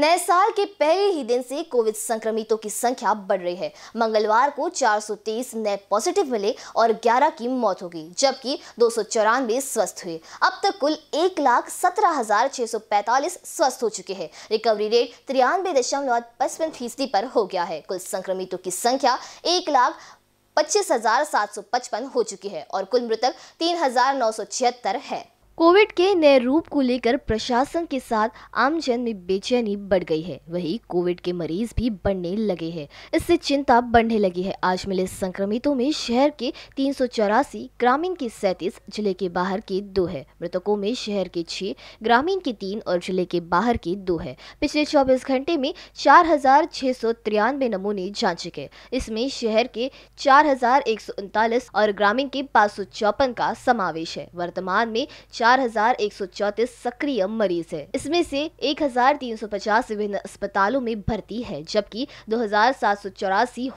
नए साल के पहले ही दिन से कोविड संक्रमितों की संख्या बढ़ रही है मंगलवार को 423 नए पॉजिटिव मिले और 11 की मौत हो गई जबकि दो स्वस्थ हुए अब तक कुल एक लाख सत्रह हजार छह सौ पैंतालीस स्वस्थ हो चुके हैं रिकवरी रेट तिरानबे दशमलव पचपन फीसदी पर हो गया है कुल संक्रमितों की संख्या एक लाख पच्चीस हजार सात सौ पचपन हो चुकी है और कुल मृतक तीन हजार नौ सौ छिहत्तर है कोविड के नए रूप को लेकर प्रशासन के साथ आमजन में बेचैनी बढ़ गई है वहीं कोविड के मरीज भी बढ़ने लगे हैं इससे चिंता बढ़ने लगी है आज मिले संक्रमितों में शहर के तीन ग्रामीण के सैतीस जिले के बाहर के दो है मृतकों में शहर के छह ग्रामीण के तीन और जिले के बाहर के दो है पिछले चौबीस घंटे में चार नमूने जांचे गए इसमें शहर के चार और ग्रामीण के पाँच का समावेश है वर्तमान में चार चार सक्रिय मरीज है इसमें से 1350 विभिन्न अस्पतालों में भर्ती है जबकि दो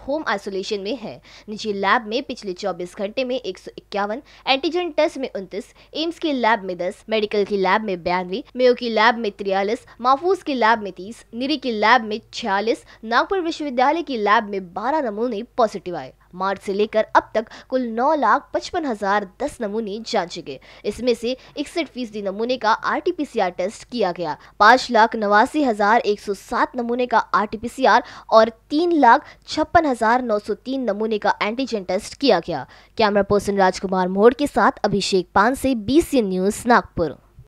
होम आइसोलेशन में है निजी लैब में पिछले 24 घंटे में एक एंटीजन टेस्ट में उन्तीस एम्स के लैब में दस मेडिकल की लैब में बयानवे मेयो की लैब में तिरयालीस माफूज की लैब में तीस निरी की लैब में छियालीस नागपुर विश्वविद्यालय की लैब में बारह नमूने पॉजिटिव आए मार्च से लेकर अब तक कुल नौ लाख पचपन हजार दस नमूने जांचे गए इसमें से इकसठ फीसदी नमूने का आरटीपीसीआर टेस्ट किया गया पाँच लाख नवासी हजार एक सौ सात नमूने का आरटीपीसीआर और तीन लाख छप्पन हजार नौ सौ तीन नमूने का एंटीजन टेस्ट किया गया कैमरा पर्सन राजकुमार मोड़ के साथ अभिषेक पान से बी न्यूज नागपुर